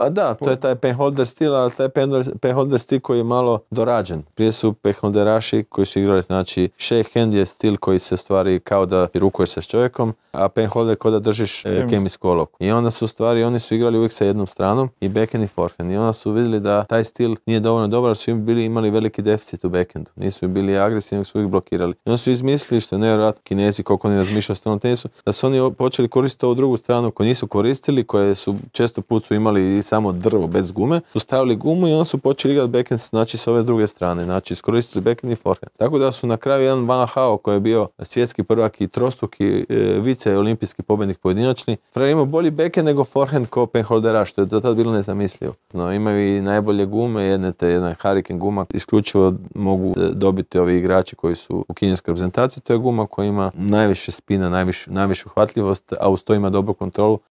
Pa da, to je taj penholder stil, ali taj penholder stil koji je malo dorađen. Prije su penholderaši koji su igrali, znači hand je stil koji se stvari kao da rukuješ se s čovjekom, a penholder kao da držiš e, kemijsku I onda su stvari, oni su igrali uvijek sa jednom stranom i backhand i forehand. I onda su vidjeli da taj stil nije dovoljno dobar, su im bili imali veliki deficit u backhandu. Nisu bili agresivni, su ih blokirali. I onda su izmislili što je nevjerojatno kinezi koliko oni razmišljaju o da su oni počeli koristiti ovu drugu stranu koju nisu koristili, koje su često put su imali i samo drvo bez gume, su stavili gumu i onda su počeli igrati backhand znači s ove druge strane, znači iskoristili backhand i forehand. Tako da su na kraju jedan Van Hao koji je bio svjetski prvak i trostuki e, vice olimpijski pobjednik pojedinačni, Frajer imao bolji backhand nego forehand ko penholdera, što je za tad bilo nezamislivo. No, imaju i najbolje gume, jedne te jedna Hurricane guma, isključivo mogu e, dobiti ovi igrači koji su u kineskoj reprezentaciji, to je guma koja ima najviše spina, najviše, najviše uhvatljivost, a uz to ima dobru kontrolu,